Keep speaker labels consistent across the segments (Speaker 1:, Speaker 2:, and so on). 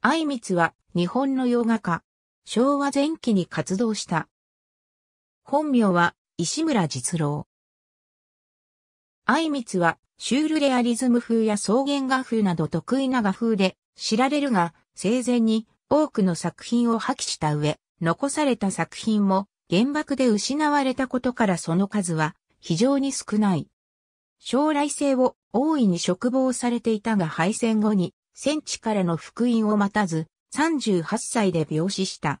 Speaker 1: 相光は日本の洋画家。昭和前期に活動した。本名は石村実郎。
Speaker 2: 相光はシュールレアリズム風や草原画風など得意な画風で知られるが、生前に多くの作品を破棄した上、残された作品も原爆で失われたことからその数は非常に少ない。将来性を大いに嘱望されていたが敗戦後に戦地からの福音を待たず、38歳で病死した。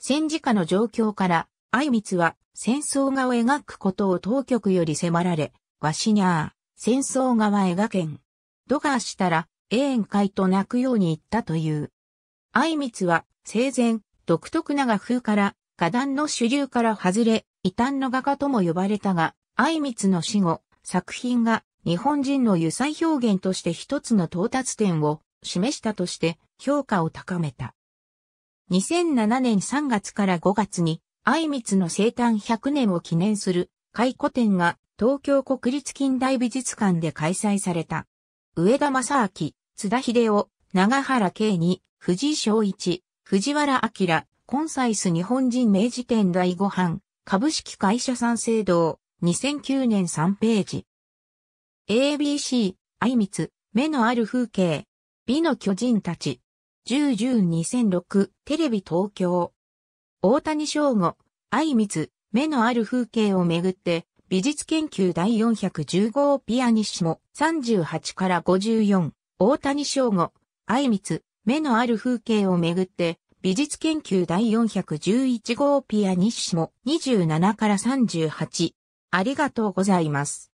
Speaker 2: 戦時下の状況から、愛光は戦争画を描くことを当局より迫られ、わしにゃー、戦争画は描けん。ドガーしたら、永遠会と泣くように言ったという。愛光は生前、独特な画風から、画壇の主流から外れ、異端の画家とも呼ばれたが、愛光の死後、作品が日本人の油彩表現として一つの到達点を示したとして評価を高めた。2007年3月から5月に、愛光の生誕100年を記念する回顧展が東京国立近代美術館で開催された。上田正明、津田秀夫、長原慶に、藤井昭一、藤原明、コンサイス日本人明治店第5版、株式会社三省堂、2009年3ページ。ABC、愛光、目のある風景、美の巨人たち。10102006テレビ東京。大谷翔吾、愛光、目のある風景をめぐって、美術研究第410号ピアニッシモ38から54。大谷翔吾、愛光、目のある風景をめぐって、美術研究第411号ピアニッシモ27から38。あり
Speaker 1: がとうございます。